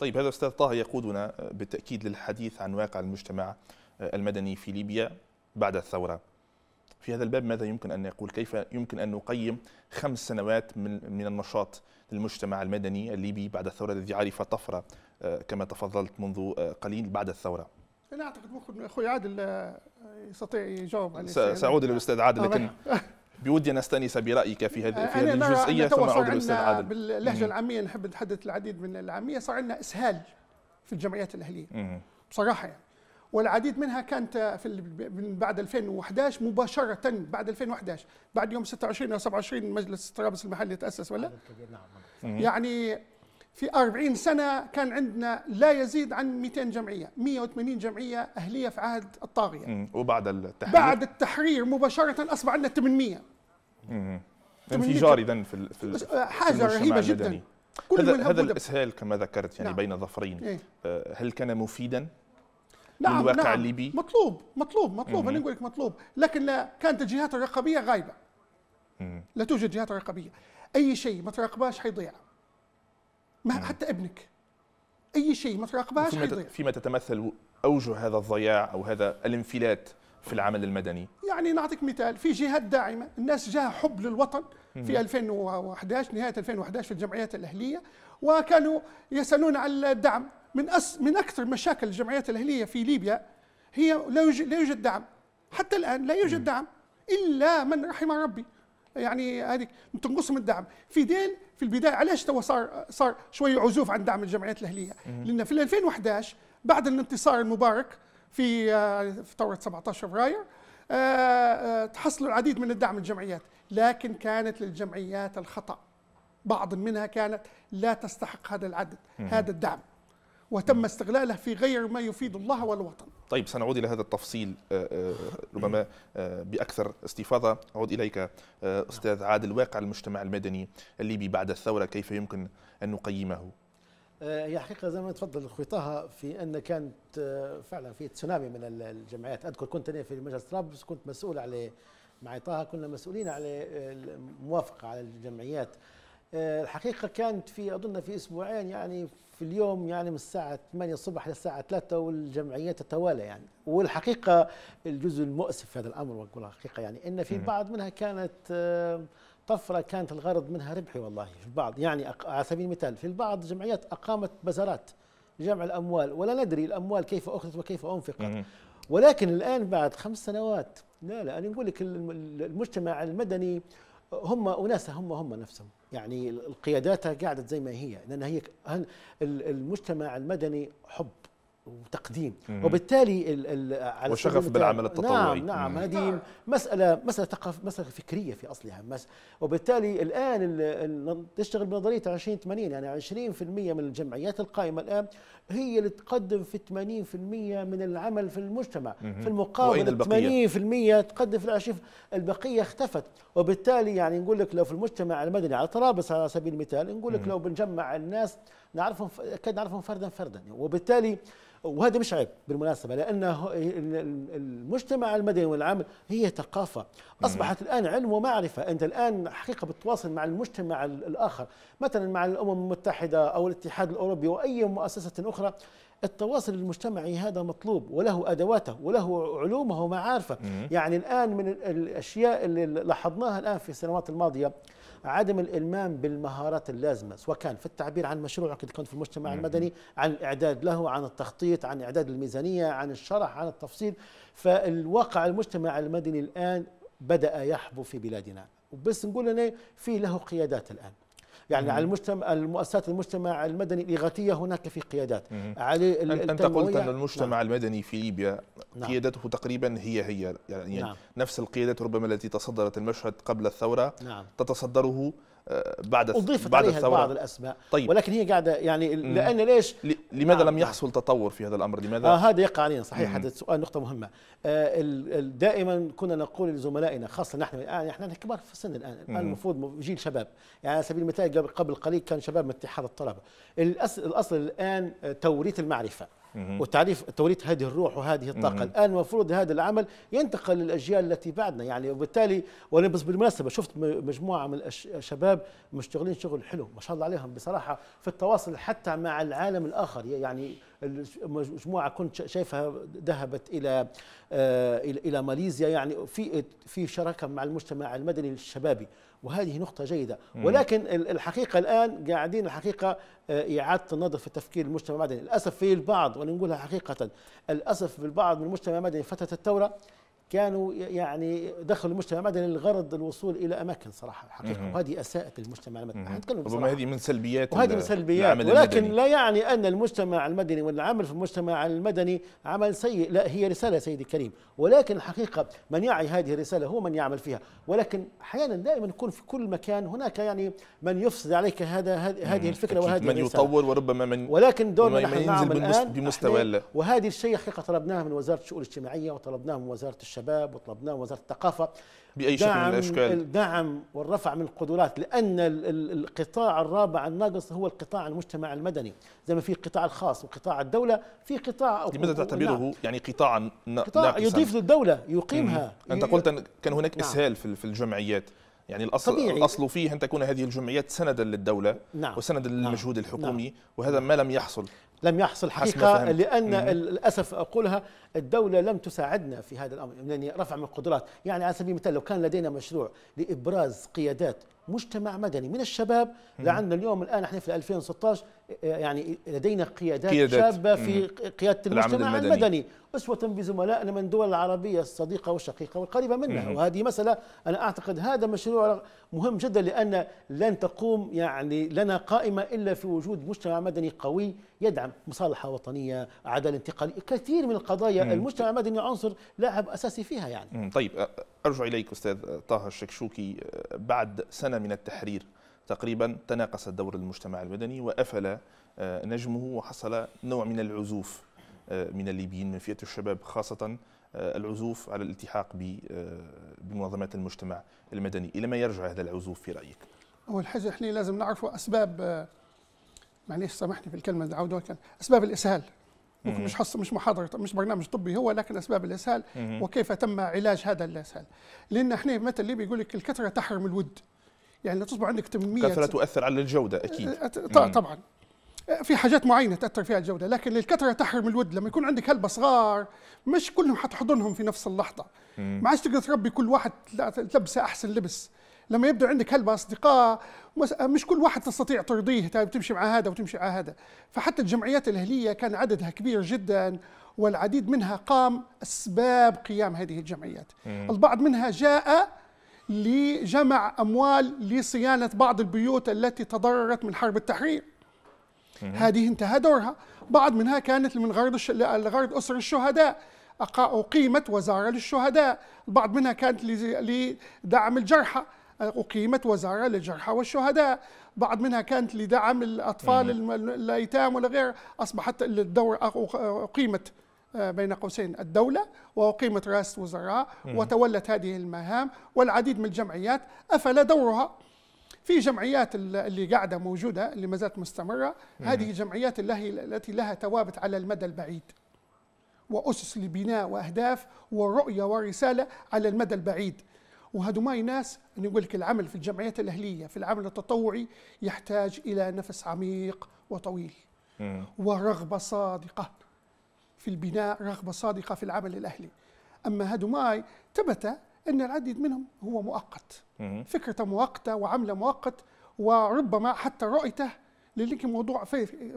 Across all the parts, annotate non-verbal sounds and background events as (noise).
طيب هذا أستاذ طه يقودنا آه، بالتأكيد للحديث عن واقع المجتمع آه، المدني في ليبيا بعد الثورة في هذا الباب ماذا يمكن أن نقول كيف يمكن أن نقيم خمس سنوات من, من النشاط للمجتمع المدني الليبي بعد الثورة الذي عرف طفرة آه، كما تفضلت منذ قليل بعد الثورة أنا أعتقد ممكن أخوي عادل يستطيع يجاوب على سأعود للأستاذ عادل لكن (laughs) بودي استانس برايك في هذه في هذه الجزئيه ثم اعود للاستاذ عادل باللهجه العاميه نحب نتحدث العديد من العاميه صار عندنا اسهال في الجمعيات الاهليه بصراحه يعني والعديد منها كانت في من بعد 2011 مباشره بعد 2011 بعد يوم 26 او 27 مجلس طرابلس المحلي تاسس ولا؟ نعم يعني في 40 سنة كان عندنا لا يزيد عن 200 جمعية 180 جمعية أهلية في عهد الطاغية وبعد التحرير بعد التحرير مباشرة أصبح عندنا 800 انفجار إذا في, في حاجة رهيبة جدا كل هذا, هذا الإسهال كما ذكرت يعني نعم. بين ظفرين إيه؟ آه، هل كان مفيدا نعم للواقع نعم. الليبي؟ مطلوب مطلوب مطلوب أنا اقول لك مطلوب لكن لا كانت الجهات الرقابية غايبة مم. لا توجد جهات رقابية أي شيء ما تراقبهاش حيضيع ما نعم. حتى ابنك اي شيء ما تراقبهاش فيما, فيما تتمثل اوجه هذا الضياع او هذا الانفلات في العمل المدني يعني نعطيك مثال في جهات داعمه الناس جاها حب للوطن في 2011 نهايه 2011 في الجمعيات الاهليه وكانوا يسالون على الدعم من أس من اكثر مشاكل الجمعيات الاهليه في ليبيا هي لا يوجد دعم حتى الان لا يوجد دعم الا من رحم ربي يعني هذيك تنقصهم الدعم في دين في البدايه علاش تو صار صار شويه عزوف عن دعم الجمعيات الاهليه لان في 2011 بعد الانتصار المبارك في آه، في ثوره 17 فبراير آه، آه، تحصلوا العديد من الدعم الجمعيات لكن كانت للجمعيات الخطا بعض منها كانت لا تستحق هذا العدد هذا الدعم وتم استغلاله في غير ما يفيد الله والوطن طيب سنعود إلى هذا التفصيل آه، آه، ربما آه، بأكثر استفاضة أعود إليك أستاذ عادل واقع المجتمع المدني الليبي بعد الثورة كيف يمكن أن نقيمه هي حقيقه زي ما تفضل اخوي طه في ان كانت فعلا في تسونامي من الجمعيات اذكر كنت انا في مجلس طرابلس كنت مسؤول على مع طه كنا مسؤولين على الموافقه على الجمعيات آه، الحقيقه كانت في اظن في اسبوعين يعني في اليوم يعني من الساعه 8 الصبح للساعه 3 والجمعيات تتوالى يعني والحقيقه الجزء المؤسف في هذا الامر واقول الحقيقه يعني ان في بعض منها كانت آه، طفره كانت الغرض منها ربحي والله في البعض يعني على سبيل المثال في البعض الجمعيات اقامت بزارات جمع الاموال ولا ندري الاموال كيف اخذت وكيف انفقت ولكن الان بعد خمس سنوات لا لا انا نقول لك المجتمع المدني هم أناس هم هم نفسهم يعني القيادات قاعدة زي ما هي لأن هي المجتمع المدني حب وتقديم وبالتالي على وشغف بالعمل نعم، التطوعي نعم نعم هذه مساله مساله ثقافه مساله فكريه في اصلها مس وبالتالي الان تشتغل بنظريه 20 80 يعني 20% من الجمعيات القائمه الان هي اللي تقدم في 80% من العمل في المجتمع في المقابل 80% تقدم في الأرشيف البقية اختفت وبالتالي يعني نقول لك لو في المجتمع المدني على طرابلس على سبيل المثال نقول لك لو بنجمع الناس نعرفهم أكيد نعرفهم فردا فردا وبالتالي وهذا مش عيب بالمناسبه لانه المجتمع المدني والعمل هي ثقافه اصبحت الان علم ومعرفه انت الان حقيقه بتتواصل مع المجتمع الاخر مثلا مع الامم المتحده او الاتحاد الاوروبي واي مؤسسه اخرى أخرى التواصل المجتمعي هذا مطلوب وله ادواته وله علومه ومعارفه يعني الان من الاشياء اللي لاحظناها الان في السنوات الماضيه عدم الالمام بالمهارات اللازمه سواء كان في التعبير عن مشروعك اللي كنت في المجتمع المدني عن الاعداد له عن التخطيط عن اعداد الميزانيه عن الشرح عن التفصيل فالواقع المجتمع المدني الان بدا يحبو في بلادنا وبس نقول لنا في له قيادات الان يعني مم. على المجتمع المؤسسات المجتمع المدني الاغاثيه هناك في قيادات على انت قلت ان نعم. المجتمع نعم. المدني في ليبيا نعم. قيادته تقريبا هي هي يعني نعم. نفس القيادات ربما التي تصدرت المشهد قبل الثوره نعم. تتصدره بعد اضيفت بعد عليها الثورة. بعض الاسماء طيب. ولكن هي قاعده يعني لان ليش لماذا نعم. لم يحصل تطور في هذا الامر لماذا آه هذا يقع علينا صحيح هذا سؤال نقطه مهمه آه دائما كنا نقول لزملائنا خاصه نحن الان آه كبار في السن الان الان المفروض جيل شباب يعني على سبيل المثال قبل قليل كان شباب من اتحاد الطلبه الاصل, الأصل الان توريث المعرفه وتعريف توليد هذه الروح وهذه الطاقة الآن المفروض هذا العمل ينتقل للأجيال التي بعدنا يعني وبالتالي وأنا بس بالمناسبة شفت مجموعة من الشباب مشتغلين شغل حلو ما شاء الله عليهم بصراحة في التواصل حتى مع العالم الآخر يعني مجموعة كنت شايفها ذهبت آه، إلى إلى ماليزيا يعني في في شراكة مع المجتمع المدني الشبابي وهذه نقطة جيدة ولكن الحقيقة الآن قاعدين الحقيقة آه، إعادة النظر في تفكير المجتمع المدني للأسف في البعض ونقولها حقيقة للأسف في البعض من المجتمع المدني فترة الثورة كانوا يعني دخلوا المجتمع المدني لغرض الوصول الى اماكن صراحه الحقيقه وهذه اساءت المجتمع المدني ربما هذه من سلبيات وهذه من سلبيات ولكن لا يعني ان المجتمع المدني والعمل في المجتمع المدني عمل سيء لا هي رساله سيدي الكريم ولكن الحقيقه من يعي هذه الرساله هو من يعمل فيها ولكن احيانا دائما يكون في كل مكان هناك يعني من يفسد عليك هذا هذه الفكره وهذه من يطور وربما من ولكن دورنا نحن نعمل الان بمستوى وهذه الشيء حقيقه طلبناه من وزاره الشؤون الاجتماعيه وطلبناه من وزاره الشباب الشباب وطلبناه وزاره الثقافه باي شكل من نعم، الاشكال الدعم والرفع من القدرات لان القطاع الرابع الناقص هو القطاع المجتمع المدني زي ما في القطاع الخاص وقطاع الدوله في قطاع لماذا تعتبره نعم. يعني قطاعا قطاع يضيف للدوله يقيمها مم. انت قلت أن كان هناك نعم. اسهال في الجمعيات يعني الاصل طبيعي. الاصل فيه ان تكون هذه الجمعيات سندا للدوله نعم. وسندا نعم. للمجهود نعم. الحكومي نعم. وهذا ما لم يحصل لم يحصل حقيقة لأن للأسف أقولها الدولة لم تساعدنا في هذا الأمر يعني رفع من القدرات يعني على سبيل المثال لو كان لدينا مشروع لإبراز قيادات مجتمع مدني من الشباب لعندنا اليوم الآن احنا في 2016 يعني لدينا قيادات, قيادات شابة في قيادة المجتمع المدني, المدني. أسوة بزملائنا من الدول العربية الصديقة والشقيقة والقريبة منا مم. وهذه مسألة أنا أعتقد هذا مشروع مهم جدا لأن لن تقوم يعني لنا قائمة إلا في وجود مجتمع مدني قوي يدعم مصالحه وطنيه عداله انتقاليه كثير من القضايا مم. المجتمع المدني عنصر لاعب اساسي فيها يعني مم. طيب ارجع اليك استاذ طه الشكشوكي بعد سنه من التحرير تقريبا تناقص دور المجتمع المدني وافل نجمه وحصل نوع من العزوف من الليبيين من فئه الشباب خاصه العزوف على الالتحاق بمنظمات المجتمع المدني الى ما يرجع هذا العزوف في رايك اول حاجه احنا لازم نعرف اسباب معليش سامحني في الكلمه اللي عاود اسباب الاسهال ممكن مش حصة مش محاضره مش برنامج طبي هو لكن اسباب الاسهال وكيف تم علاج هذا الاسهال لان احنا مثل اللي بيقول لك الكثره تحرم الود يعني تصبح عندك كميه كثره تؤثر على الجوده اكيد أه، أه، طبعا في حاجات معينه تاثر فيها الجوده لكن الكثره تحرم الود لما يكون عندك هلبة صغار مش كلهم حتحضنهم في نفس اللحظه ما عادش تقدر تربي كل واحد تلبسه احسن لبس لما يبدو عندك هلبة أصدقاء مش كل واحد تستطيع ترضيه تمشي مع هذا وتمشي مع هذا فحتى الجمعيات الأهلية كان عددها كبير جدا والعديد منها قام أسباب قيام هذه الجمعيات مم. البعض منها جاء لجمع أموال لصيانة بعض البيوت التي تضررت من حرب التحرير مم. هذه انتهى دورها بعض منها كانت من غرض, الش... لغرض أسر الشهداء أقيمت وزارة للشهداء البعض منها كانت لدعم الجرحى أقيمت وزارة للجرحى والشهداء بعض منها كانت لدعم الأطفال الأيتام ولا أصبحت الدور أقيمت آه، بين قوسين الدولة وأقيمت رئاسة وزراء وتولت هذه المهام والعديد من الجمعيات أفل دورها في جمعيات اللي قاعدة موجودة اللي ما زالت مستمرة هذه الجمعيات التي لها توابت على المدى البعيد وأسس لبناء وأهداف ورؤية ورسالة على المدى البعيد وهذو ماي ناس أن يقول لك العمل في الجمعيات الأهلية في العمل التطوعي يحتاج إلى نفس عميق وطويل ورغبة صادقة في البناء رغبة صادقة في العمل الأهلي أما هذو ماي ثبت أن العديد منهم هو مؤقت فكرة فكرته مؤقتة وعمله مؤقت وربما حتى رؤيته لذلك موضوع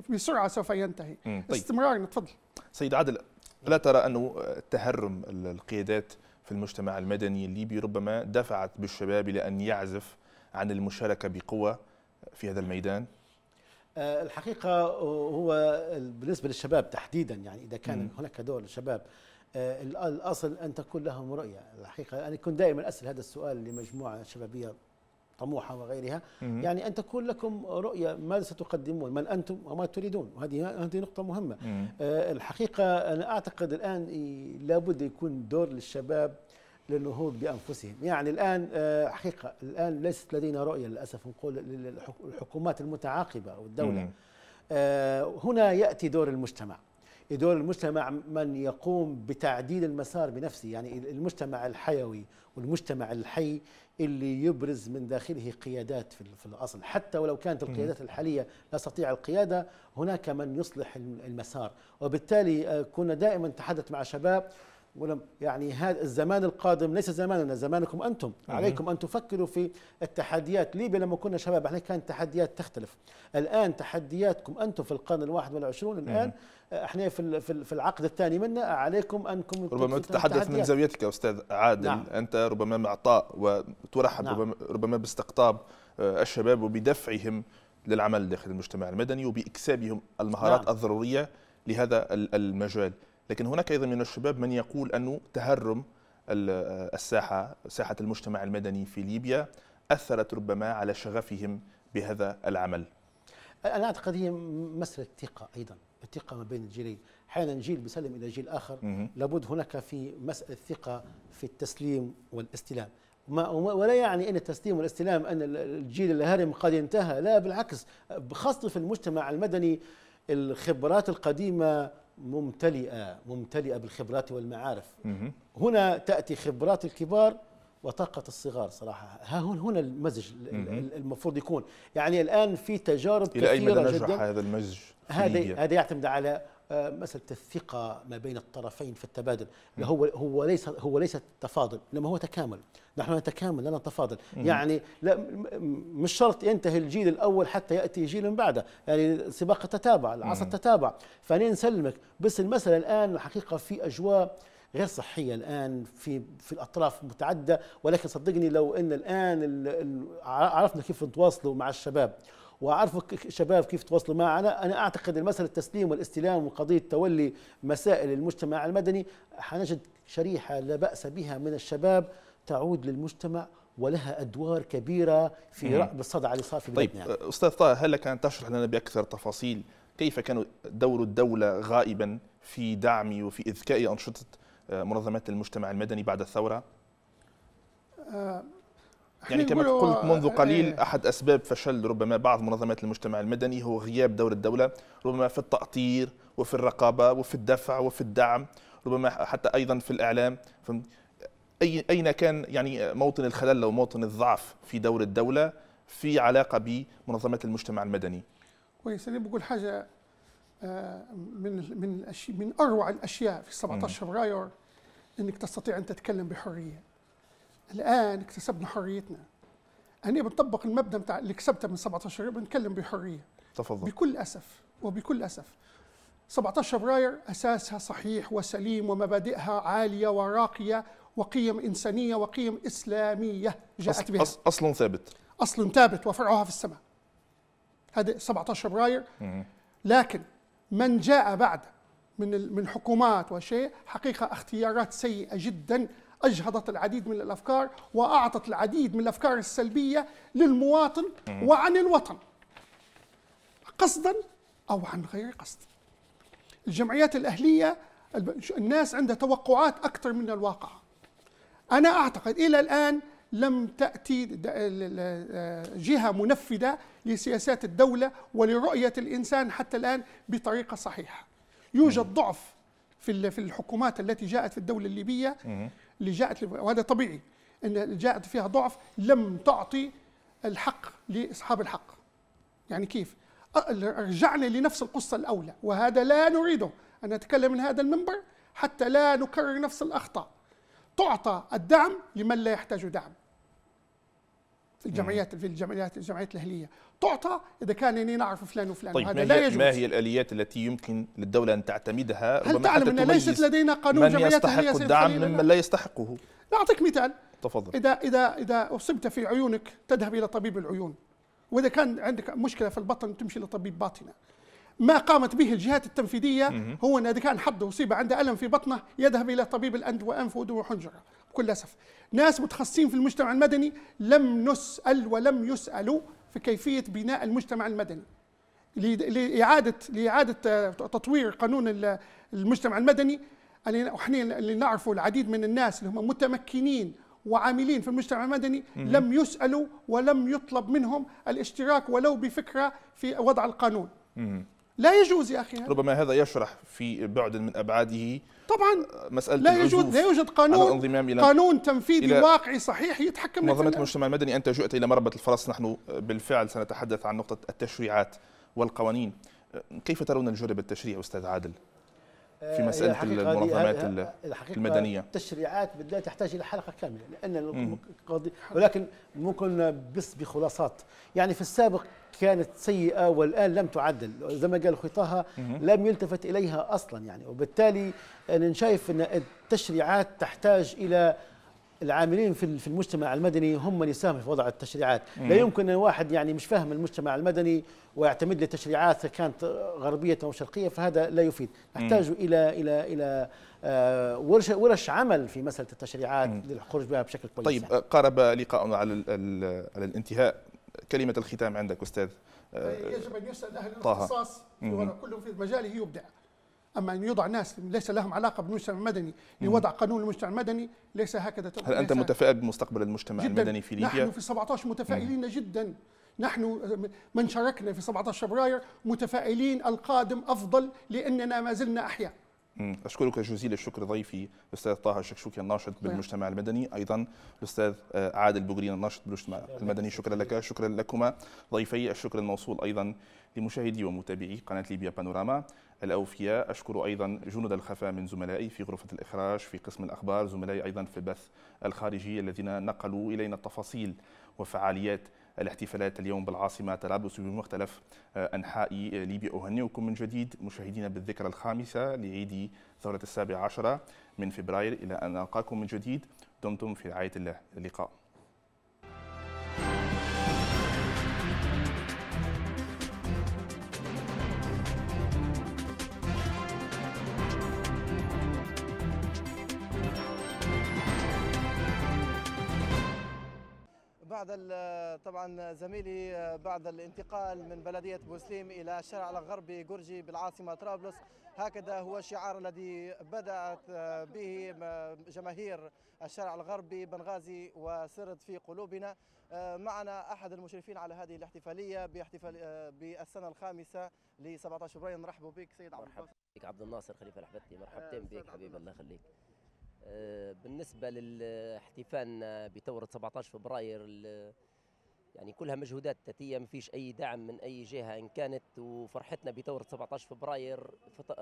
بسرعة سوف ينتهي طيب. استمرار تفضل سيد عادل ألا ترى أنه تهرم القيادات في المجتمع المدني الليبي ربما دفعت بالشباب إلى أن يعزف عن المشاركة بقوة في هذا الميدان؟ آه، الحقيقة هو بالنسبة للشباب تحديدا يعني إذا كان م. هناك دور للشباب آه، الأصل أن تكون لهم رؤية الحقيقة أنا كنت دائما أسأل هذا السؤال لمجموعة شبابية طموحة وغيرها مم. يعني أن تكون لكم رؤية ماذا ستقدمون من أنتم وما تريدون وهذه هذه نقطة مهمة آه الحقيقة أنا أعتقد الآن لابد يكون دور للشباب للنهوض بانفسهم، يعني الان آه، حقيقه الان ليست لدينا رؤيه للاسف نقول للحكومات المتعاقبه والدوله. آه هنا ياتي دور المجتمع. دور المجتمع من يقوم بتعديل المسار بنفسه يعني المجتمع الحيوي والمجتمع الحي اللي يبرز من داخله قيادات في الأصل حتى ولو كانت القيادات الحالية لا تستطيع القيادة هناك من يصلح المسار وبالتالي آه، كنا دائما نتحدث مع شباب ولم يعني هذا الزمان القادم ليس زماننا زمانكم انتم عليكم ان تفكروا في التحديات ليبيا لما كنا شباب احنا كانت تحديات تختلف الان تحدياتكم انتم في القرن الواحد والعشرون الان احنا في في العقد الثاني منا عليكم انكم ربما تتحدث من زاويتك يا استاذ عادل نعم. انت ربما معطاء وترحب نعم. ربما, ربما باستقطاب آه، الشباب وبدفعهم للعمل داخل المجتمع المدني وباكسابهم المهارات نعم. الضروريه لهذا المجال لكن هناك أيضا من الشباب من يقول أنه تهرم الساحة ساحة المجتمع المدني في ليبيا أثرت ربما على شغفهم بهذا العمل أنا أعتقد هي مسألة ثقة أيضا الثقة ما بين الجيلين أحيانا جيل بيسلم إلى جيل آخر م- لابد هناك في مسألة ثقة في التسليم والاستلام ما ولا يعني ان التسليم والاستلام ان الجيل الهرم قد انتهى لا بالعكس خاصه في المجتمع المدني الخبرات القديمه ممتلئة ممتلئة بالخبرات والمعارف هنا تأتي خبرات الكبار وطاقة الصغار صراحة ها هنا المزج المفروض يكون يعني الآن في تجارب كثيره جدا إلى أي مدى نجح هذا المزج هذا هذا يعتمد على مساله الثقه ما بين الطرفين في التبادل هو هو ليس هو ليس تفاضل انما هو تكامل نحن نتكامل لا نتفاضل يعني لا مش شرط ينتهي الجيل الاول حتى ياتي جيل بعده يعني سباق تتابع العصر تتابع فانا نسلمك بس المساله الان الحقيقه في اجواء غير صحية الآن في في الأطراف متعدة ولكن صدقني لو أن الآن عرفنا كيف نتواصلوا مع الشباب وعرفوا شباب كيف تواصلوا معنا انا اعتقد المساله التسليم والاستلام وقضيه تولي مسائل المجتمع المدني حنجد شريحه لا باس بها من الشباب تعود للمجتمع ولها ادوار كبيره في رأب الصدع اللي صار في طيب طيب استاذ طه هل لك ان تشرح لنا باكثر تفاصيل كيف كان دور الدوله غائبا في دعم وفي اذكاء انشطه آه، منظمات المجتمع المدني بعد الثوره؟ آه، يعني (laughs) كما قلت منذ آه، قليل إيه. احد اسباب فشل ربما بعض منظمات المجتمع المدني هو غياب دور الدوله ربما في التاطير وفي الرقابه وفي الدفع وفي الدعم ربما حتى ايضا في الاعلام اي اين كان يعني موطن الخلل او موطن الضعف في دور الدوله في علاقه بمنظمات المجتمع المدني كويس انا بقول حاجه آه، من من من اروع الاشياء في 17 فبراير انك تستطيع ان تتكلم بحريه الان اكتسبنا حريتنا هني بنطبق المبدا بتاع اللي كسبته من 17 بنتكلم بحريه تفضل بكل اسف وبكل اسف 17 فبراير اساسها صحيح وسليم ومبادئها عاليه وراقيه وقيم انسانيه وقيم اسلاميه جاءت بها اصل ثابت اصل ثابت وفرعها في السماء هذا 17 فبراير لكن من جاء بعد من من حكومات وشيء حقيقه اختيارات سيئه جدا أجهضت العديد من الأفكار وأعطت العديد من الأفكار السلبية للمواطن وعن الوطن قصدا أو عن غير قصد الجمعيات الأهلية الناس عندها توقعات أكثر من الواقع أنا أعتقد إلى الآن لم تأتي جهة منفذة لسياسات الدولة ولرؤية الإنسان حتى الآن بطريقة صحيحة يوجد ضعف في الحكومات التي جاءت في الدولة الليبية اللي جاءت وهذا طبيعي ان جاءت فيها ضعف لم تعطي الحق لاصحاب الحق يعني كيف رجعنا لنفس القصه الاولى وهذا لا نريده ان نتكلم من هذا المنبر حتى لا نكرر نفس الاخطاء تعطى الدعم لمن لا يحتاج دعم في الجمعيات في الجمعيات الجمعيات الاهليه تعطى اذا كان يعني نعرف فلان وفلان طيب وهذا لا يجوز ما هي الاليات التي يمكن للدوله ان تعتمدها هل تعلم ان ليست لدينا قانون من يستحق الدعم ممن لا يستحقه نعطيك مثال تفضل اذا اذا اذا اصبت في عيونك تذهب الى طبيب العيون واذا كان عندك مشكله في البطن تمشي لطبيب باطنه ما قامت به الجهات التنفيذية هو أن إذا كان حد أصيب عنده ألم في بطنه يذهب إلى طبيب الانف وأنف ودو وحنجرة بكل أسف ناس متخصصين في المجتمع المدني لم نسأل ولم يسألوا في كيفيه بناء المجتمع المدني لاعاده لاعاده تطوير قانون المجتمع المدني احنا اللي نعرفه العديد من الناس اللي هم متمكنين وعاملين في المجتمع المدني لم يسالوا ولم يطلب منهم الاشتراك ولو بفكره في وضع القانون لا يجوز يا اخي ربما هذا يشرح في بعد من ابعاده طبعا آه، مساله لا يوجد لا يوجد قانون إلى قانون تنفيذي إلى واقعي صحيح يتحكم منظمه المجتمع المدني انت جئت الى مربط الفرس نحن آه، بالفعل سنتحدث عن نقطه التشريعات والقوانين آه، كيف ترون الجرب التشريعي استاذ عادل في مساله المنظمات المدنيه التشريعات بدها تحتاج الى حلقه كامله لان ولكن ممكن بس بخلاصات يعني في السابق كانت سيئة والآن لم تعدل زي ما قال أخوي طه لم يلتفت إليها أصلا يعني وبالتالي أنا شايف أن التشريعات تحتاج إلى العاملين في في المجتمع المدني هم من يساهموا في وضع التشريعات، لا يمكن ان واحد يعني مش فاهم المجتمع المدني ويعتمد لتشريعات كانت غربيه او شرقيه فهذا لا يفيد، نحتاج الى الى الى آه، ورش ورش عمل في مساله التشريعات للخروج بها بشكل كويس. طيب يعني. قارب لقاؤنا على على الانتهاء كلمه الختام عندك استاذ آه، يجب ان يسال اهل الاختصاص كلهم في مجاله يبدع اما ان يوضع ناس ليس لهم علاقه بالمجتمع المدني لوضع قانون المجتمع المدني ليس هكذا هل انت متفائل بمستقبل المجتمع جداً المدني في ليبيا؟ نحن في 17 متفائلين جدا نحن من شاركنا في 17 فبراير متفائلين القادم افضل لاننا ما زلنا احياء أشكرك جزيل الشكر ضيفي الأستاذ طه الشكشوكي الناشط نعم. بالمجتمع المدني أيضا الأستاذ آه، عادل بوغرين الناشط بالمجتمع المدني شكرا لك شكرا لكما ضيفي الشكر الموصول أيضا لمشاهدي ومتابعي قناة ليبيا بانوراما الأوفياء أشكر أيضا جنود الخفاء من زملائي في غرفة الإخراج في قسم الأخبار زملائي أيضا في البث الخارجي الذين نقلوا إلينا التفاصيل وفعاليات الاحتفالات اليوم بالعاصمة طرابلس بمختلف آه، أنحاء آه، ليبيا أهنئكم من جديد مشاهدينا بالذكرى الخامسة لعيد ثورة السابع عشرة من فبراير إلى أن ألقاكم من جديد دمتم في رعاية الله اللقاء بعد طبعا زميلي آه، بعد الانتقال من بلديه بوسليم الى الشارع الغربي جورجي بالعاصمه طرابلس هكذا هو الشعار الذي بدات آه، به آه، جماهير الشارع الغربي بنغازي وسرد في قلوبنا معنا احد المشرفين على هذه الاحتفاليه باحتفال بالسنه الخامسه ل 17 فبراير نرحب بك سيد عبد الناصر خليفه الحبتي مرحبتين بك حبيب الله يخليك آه، بالنسبه لاحتفالنا بثوره 17 فبراير يعني كلها مجهودات ذاتيه ما فيش اي دعم من اي جهه ان كانت وفرحتنا بثوره 17 فبراير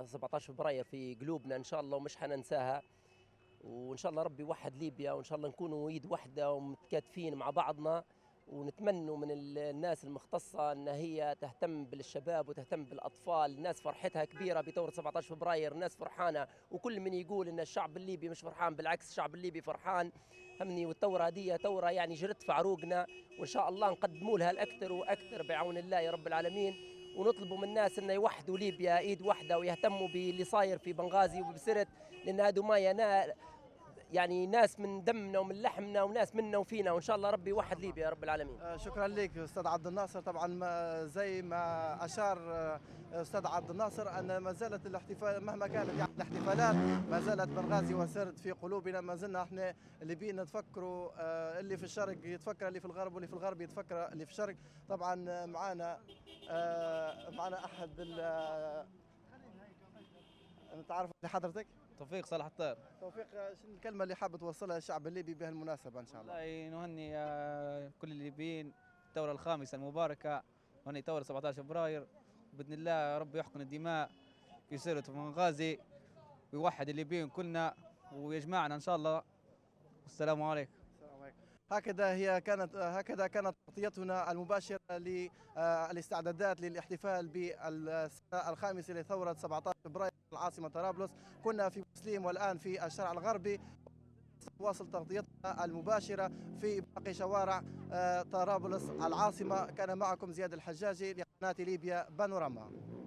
17 فبراير في قلوبنا ان شاء الله ومش حننساها وان شاء الله ربي يوحد ليبيا وان شاء الله نكونوا ايد واحده ومتكاتفين مع بعضنا ونتمنوا من الناس المختصة أن هي تهتم بالشباب وتهتم بالأطفال الناس فرحتها كبيرة بثورة 17 فبراير الناس فرحانة وكل من يقول أن الشعب الليبي مش فرحان بالعكس الشعب الليبي فرحان همني والثورة هذه ثورة يعني جرت في عروقنا وإن شاء الله نقدموا لها الأكثر وأكثر بعون الله يا رب العالمين ونطلبوا من الناس انه يوحدوا ليبيا ايد واحده ويهتموا باللي صاير في بنغازي وبسرت لان هذو ما ينال يعني ناس من دمنا ومن لحمنا وناس منا وفينا وان شاء الله ربي يوحد ليبيا يا رب العالمين. آه، شكرا لك استاذ عبد الناصر طبعا زي ما اشار آه، استاذ عبد الناصر ان ما زالت الاحتفال مهما كانت يعني الاحتفالات ما زالت بنغازي وسرد في قلوبنا ما زلنا احنا الليبيين نتفكروا آه، اللي في الشرق يتفكر اللي في الغرب واللي في الغرب يتفكر اللي في الشرق طبعا معانا معانا احد نتعرف لحضرتك توفيق صالح الطير توفيق شنو الكلمه اللي حاب توصلها للشعب الليبي بهالمناسبه ان شاء الله والله نهني آه، كل الليبيين الثوره الخامسه المباركه نهني ثوره 17 فبراير باذن الله ربي يحقن الدماء في سيره بنغازي ويوحد الليبيين كلنا ويجمعنا ان شاء الله والسلام عليكم هكذا هي كانت هكذا كانت تغطيتنا المباشره للاستعدادات للاحتفال بالسنه الخامسه لثوره 17 فبراير العاصمه طرابلس كنا في مسليم والان في الشارع الغربي واصل تغطيتنا المباشره في باقي شوارع آه، طرابلس العاصمه كان معكم زياد الحجاجي لقناه ليبيا بانوراما